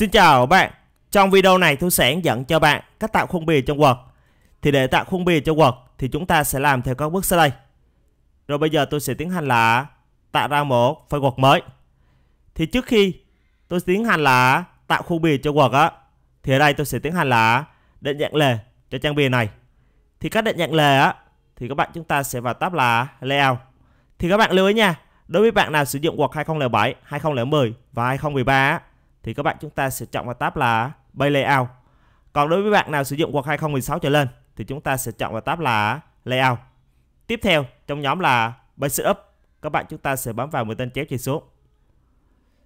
Xin chào bạn, trong video này tôi sẽ hướng dẫn cho bạn cách tạo khung bìa trong Word. Thì để tạo khung bìa cho Word thì chúng ta sẽ làm theo các bước sau đây. Rồi bây giờ tôi sẽ tiến hành là tạo ra một file Word mới. Thì trước khi tôi tiến hành là tạo khung bìa cho Word á, thì ở đây tôi sẽ tiến hành là định dạng lề cho trang bìa này. Thì các định dạng lề á, thì các bạn chúng ta sẽ vào tab là layout. Thì các bạn lưu ý nha, đối với bạn nào sử dụng Word 2007, 2010 và 2013 á, thì các bạn chúng ta sẽ chọn vào tab là Bay Layout. Còn đối với bạn nào sử dụng Word 2016 trở lên thì chúng ta sẽ chọn vào tab là Layout. Tiếp theo trong nhóm là basic Setup, các bạn chúng ta sẽ bấm vào mũi tên chéo chỉ xuống.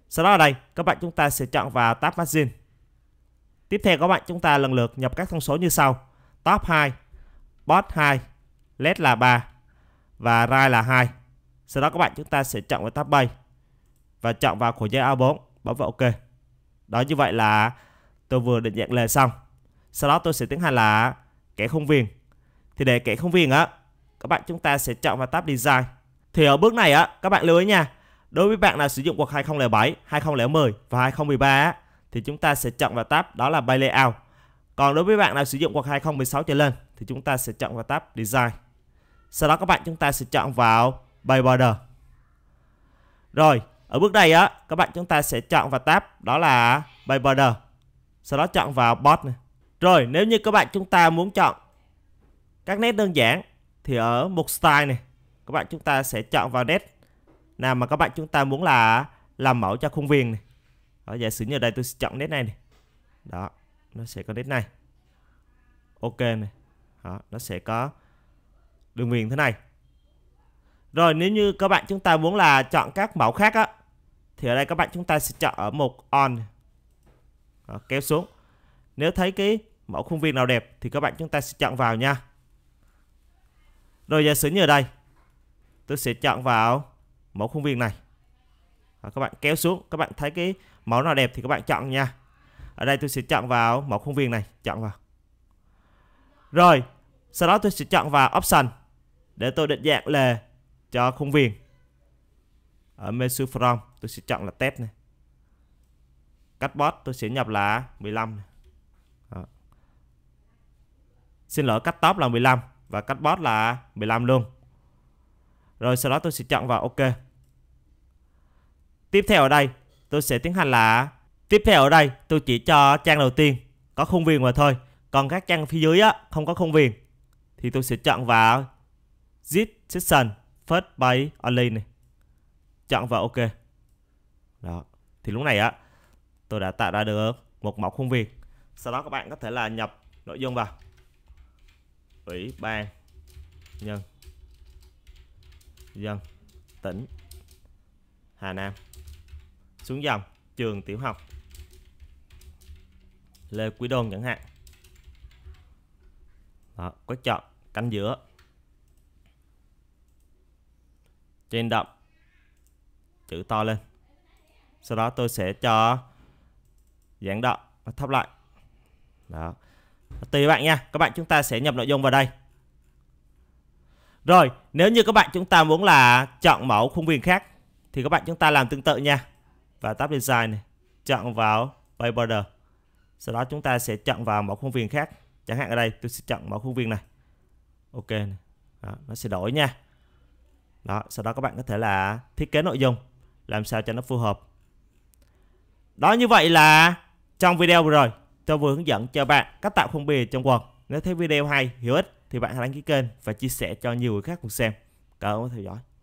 Sau đó ở đây các bạn chúng ta sẽ chọn vào tab Margin. Tiếp theo các bạn chúng ta lần lượt nhập các thông số như sau. Top 2, Bot 2, LED là 3 và Rai là 2. Sau đó các bạn chúng ta sẽ chọn vào tab Bay và chọn vào khổ giấy A4, bấm vào OK đó như vậy là tôi vừa định dạng lề xong sau đó tôi sẽ tiến hành là kẻ không viền thì để kẻ không viền á các bạn chúng ta sẽ chọn vào tab design thì ở bước này á các bạn lưu ý nha đối với bạn nào sử dụng cuộc 2007 2010 và 2013 á, thì chúng ta sẽ chọn vào tab đó là by layout còn đối với bạn nào sử dụng cuộc 2016 trở lên thì chúng ta sẽ chọn vào tab design sau đó các bạn chúng ta sẽ chọn vào by border rồi ở bước này á, các bạn chúng ta sẽ chọn vào tab đó là by border. Sau đó chọn vào bot này. Rồi, nếu như các bạn chúng ta muốn chọn các nét đơn giản thì ở mục style này, các bạn chúng ta sẽ chọn vào nét nào mà các bạn chúng ta muốn là làm mẫu cho khung viền này. Đó, giả sử như ở đây tôi chọn nét này này. Đó, nó sẽ có nét này. Ok này. Đó, nó sẽ có đường viền thế này. Rồi nếu như các bạn chúng ta muốn là chọn các mẫu khác á thì ở đây các bạn chúng ta sẽ chọn ở mục on Đó, kéo xuống. Nếu thấy cái mẫu khung viên nào đẹp thì các bạn chúng ta sẽ chọn vào nha. Rồi giả sử như ở đây tôi sẽ chọn vào mẫu khung viên này. Đó, các bạn kéo xuống, các bạn thấy cái mẫu nào đẹp thì các bạn chọn nha. Ở đây tôi sẽ chọn vào mẫu khung viên này, chọn vào. Rồi, sau đó tôi sẽ chọn vào option để tôi định dạng là cho khung viền ở menu from tôi sẽ chọn là test này cắt bot tôi sẽ nhập là 15 này. Đó. xin lỗi cắt top là 15 và cắt bot là 15 luôn rồi sau đó tôi sẽ chọn vào ok tiếp theo ở đây tôi sẽ tiến hành là tiếp theo ở đây tôi chỉ cho trang đầu tiên có khung viền mà thôi còn các trang phía dưới á không có khung viền thì tôi sẽ chọn vào zip section first by Alley này chọn vào ok đó thì lúc này á tôi đã tạo ra được một mẫu khuôn viên sau đó các bạn có thể là nhập nội dung vào ủy ban nhân dân tỉnh Hà Nam xuống dòng trường tiểu học Lê Quý Đôn chẳng hạn đó, quét chọn cánh giữa trên đậm chữ to lên sau đó tôi sẽ cho dạng đậm và thấp lại đó tùy bạn nha các bạn chúng ta sẽ nhập nội dung vào đây rồi nếu như các bạn chúng ta muốn là chọn mẫu khung viền khác thì các bạn chúng ta làm tương tự nha và tab design này chọn vào bay border sau đó chúng ta sẽ chọn vào mẫu khung viền khác chẳng hạn ở đây tôi sẽ chọn mẫu khung viền này ok Đó, nó sẽ đổi nha đó, sau đó các bạn có thể là thiết kế nội dung làm sao cho nó phù hợp. Đó như vậy là trong video vừa rồi tôi vừa hướng dẫn cho bạn cách tạo phong bìa trong Word. Nếu thấy video hay, hữu ích thì bạn hãy đăng ký kênh và chia sẻ cho nhiều người khác cùng xem. Cảm ơn theo dõi.